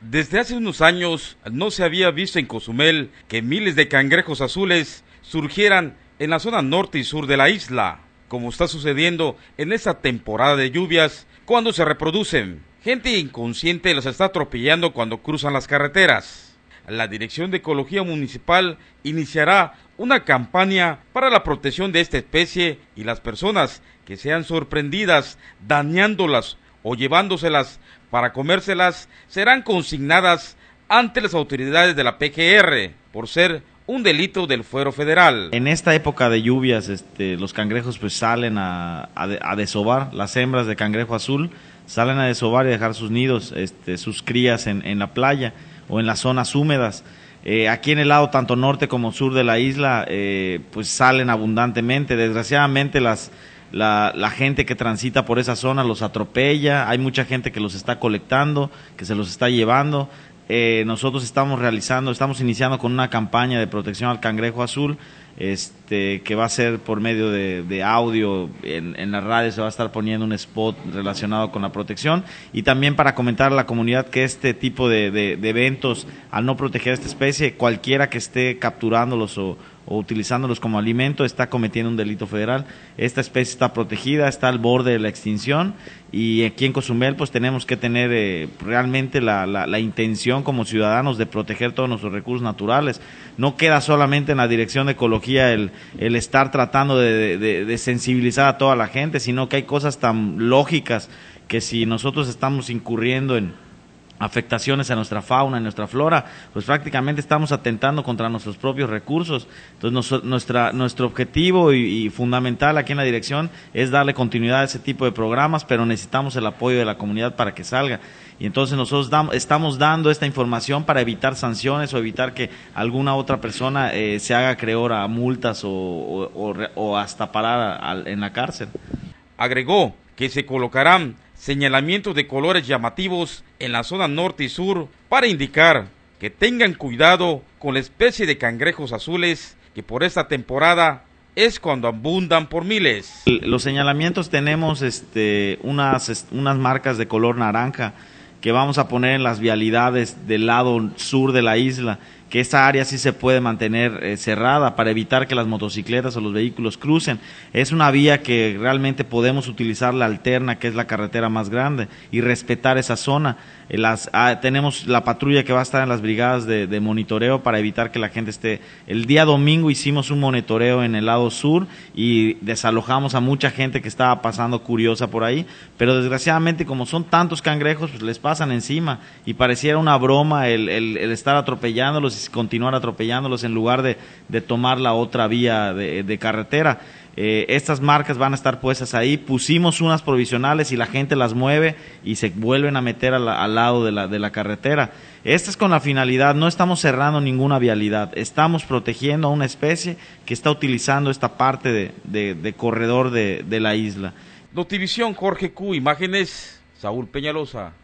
Desde hace unos años no se había visto en Cozumel que miles de cangrejos azules surgieran en la zona norte y sur de la isla, como está sucediendo en esta temporada de lluvias cuando se reproducen. Gente inconsciente los está atropellando cuando cruzan las carreteras. La Dirección de Ecología Municipal iniciará una campaña para la protección de esta especie y las personas que sean sorprendidas dañándolas o llevándoselas para comérselas serán consignadas ante las autoridades de la PGR por ser un delito del fuero federal. En esta época de lluvias, este, los cangrejos pues salen a, desovar, las hembras de cangrejo azul salen a desovar y dejar sus nidos, este, sus crías en, la playa o en las zonas húmedas. Eh, aquí en el lado tanto norte como sur de la isla, eh, pues salen abundantemente. Desgraciadamente las, la, gente que transita por esa zona los atropella, hay mucha gente que los está colectando, que se los está llevando. Eh, nosotros estamos realizando, estamos iniciando con una campaña de protección al cangrejo azul, este, que va a ser por medio de, audio, en, en las radios se va a estar poniendo un spot relacionado con la protección y también para comentar a la comunidad que este tipo de, de eventos, al no proteger a esta especie, cualquiera que esté capturándolos o, o utilizándolos como alimento está cometiendo un delito federal. Esta especie está protegida, está al borde de la extinción y aquí en Cozumel pues tenemos que tener eh, realmente la, la, intención como ciudadanos de proteger todos nuestros recursos naturales. No queda solamente en la dirección de ecología el, estar tratando de sensibilizar a toda la gente, sino que hay cosas tan lógicas que si nosotros estamos incurriendo en afectaciones a nuestra fauna, a nuestra flora, pues prácticamente estamos atentando contra nuestros propios recursos. Entonces nuestro objetivo y, fundamental aquí en la dirección es darle continuidad a ese tipo de programas, pero necesitamos el apoyo de la comunidad para que salga. Y entonces nosotros estamos dando esta información para evitar sanciones o evitar que alguna otra persona eh, se haga creor a multas o, o, hasta parar en la cárcel. Agregó que se colocarán señalamientos de colores llamativos en la zona norte y sur para indicar que tengan cuidado con la especie de cangrejos azules que por esta temporada es cuando abundan por miles. Los señalamientos tenemos este, unas marcas de color naranja que vamos a poner en las vialidades del lado sur de la isla que esa área sí se puede mantener eh, cerrada para evitar que las motocicletas o los vehículos crucen. Es una vía que realmente podemos utilizar la alterna, que es la carretera más grande, y respetar esa zona. Eh, las, ah, tenemos la patrulla que va a estar en las brigadas de, monitoreo para evitar que la gente esté... El día domingo hicimos un monitoreo en el lado sur y desalojamos a mucha gente que estaba pasando curiosa por ahí, pero desgraciadamente como son tantos cangrejos, pues les pasan encima y pareciera una broma el, el estar atropellándolos continuar atropellándolos en lugar de, tomar la otra vía de, carretera. Eh, estas marcas van a estar puestas ahí, pusimos unas provisionales y la gente las mueve y se vuelven a meter al lado de la, de la carretera. Esta es con la finalidad, no estamos cerrando ninguna vialidad, estamos protegiendo a una especie que está utilizando esta parte de, corredor de, la isla. Notivisión, Jorge Q, imágenes, Saúl Peñalosa.